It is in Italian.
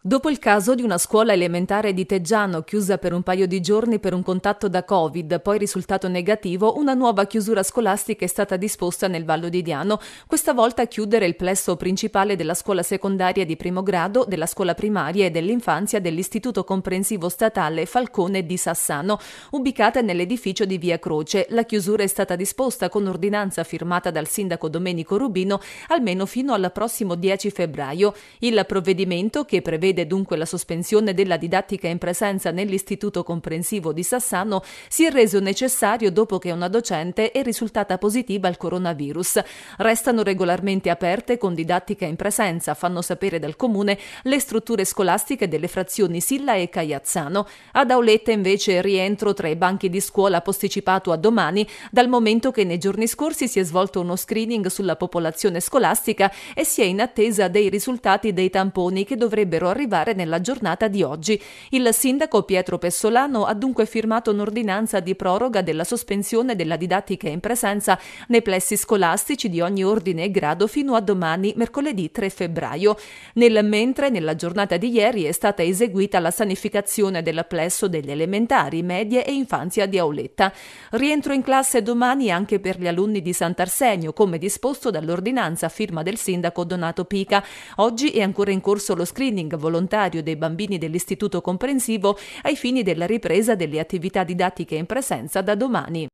Dopo il caso di una scuola elementare di Teggiano chiusa per un paio di giorni per un contatto da Covid, poi risultato negativo, una nuova chiusura scolastica è stata disposta nel Vallo di Diano, questa volta a chiudere il plesso principale della scuola secondaria di primo grado, della scuola primaria e dell'infanzia dell'Istituto Comprensivo Statale Falcone di Sassano, ubicata nell'edificio di Via Croce. La chiusura è stata disposta con ordinanza firmata dal sindaco Domenico Rubino almeno fino al prossimo 10 febbraio. Il provvedimento che prevede prevede dunque la sospensione della didattica in presenza nell'istituto comprensivo di Sassano, si è reso necessario dopo che una docente è risultata positiva al coronavirus. Restano regolarmente aperte con didattica in presenza, fanno sapere dal comune, le strutture scolastiche delle frazioni Silla e Cagliazzano. Ad Auletta invece rientro tra i banchi di scuola posticipato a domani, dal momento che nei giorni scorsi si è svolto uno screening sulla popolazione scolastica e si è in attesa dei risultati dei tamponi che dovrebbero arrivare arrivare nella giornata di oggi. Il sindaco Pietro Pessolano ha dunque firmato un'ordinanza di proroga della sospensione della didattica in presenza nei plessi scolastici di ogni ordine e grado fino a domani, mercoledì 3 febbraio. Nel mentre, nella giornata di ieri è stata eseguita la sanificazione del plesso delle elementari, medie e infanzia di Auletta. Rientro in classe domani anche per gli alunni di Sant'Arsenio, come disposto dall'ordinanza firma del sindaco Donato Pica. Oggi è ancora in corso lo screening volontario dei bambini dell'istituto comprensivo ai fini della ripresa delle attività didattiche in presenza da domani.